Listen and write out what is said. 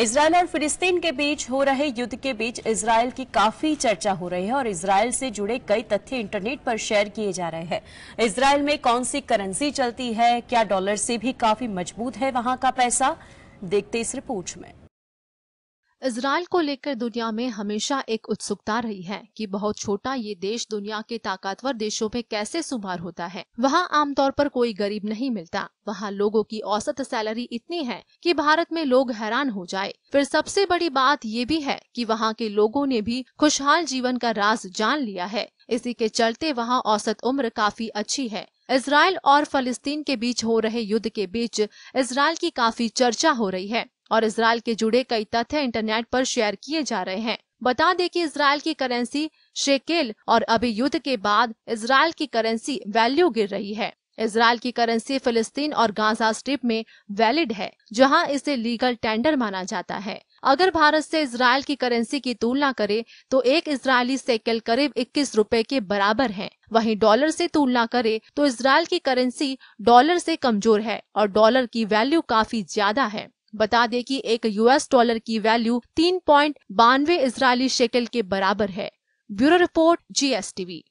Israel और फिलिस्तीन के बीच हो रहे युद्ध के बीच इसराइल की काफी चर्चा हो रही है और इसराइल से जुड़े कई तथ्य इंटरनेट पर शेयर किए जा रहे हैं इसराइल में कौन सी करेंसी चलती है क्या डॉलर से भी काफी मजबूत है वहां का पैसा देखते इस रिपोर्ट में इसराइल को लेकर दुनिया में हमेशा एक उत्सुकता रही है कि बहुत छोटा ये देश दुनिया के ताकतवर देशों में कैसे सुमार होता है वहाँ आमतौर पर कोई गरीब नहीं मिलता वहाँ लोगों की औसत सैलरी इतनी है कि भारत में लोग हैरान हो जाए फिर सबसे बड़ी बात ये भी है कि वहाँ के लोगों ने भी खुशहाल जीवन का राज जान लिया है इसी के चलते वहाँ औसत उम्र काफी अच्छी है इसराइल और फलिस्तीन के बीच हो रहे युद्ध के बीच इसराइल की काफी चर्चा हो रही है और इसराइल के जुड़े कई तथ्य इंटरनेट पर शेयर किए जा रहे हैं बता दें कि इसराइल की करेंसी शेकेल और अभी युद्ध के बाद इसराइल की करेंसी वैल्यू गिर रही है इसराइल की करेंसी फिलिस्तीन और गाजा स्ट्रिप में वैलिड है जहां इसे लीगल टेंडर माना जाता है अगर भारत से इसराइल की करेंसी की तुलना करें तो एक इसराइली सेकल करीब इक्कीस रुपए के बराबर है वहीं डॉलर से तुलना करें तो इसराइल की करेंसी डॉलर से कमजोर है और डॉलर की वैल्यू काफी ज्यादा है बता दें कि एक यूएस डॉलर की वैल्यू तीन पॉइंट बानवे इसराइली शेकल के बराबर है ब्यूरो रिपोर्ट जीएसटीवी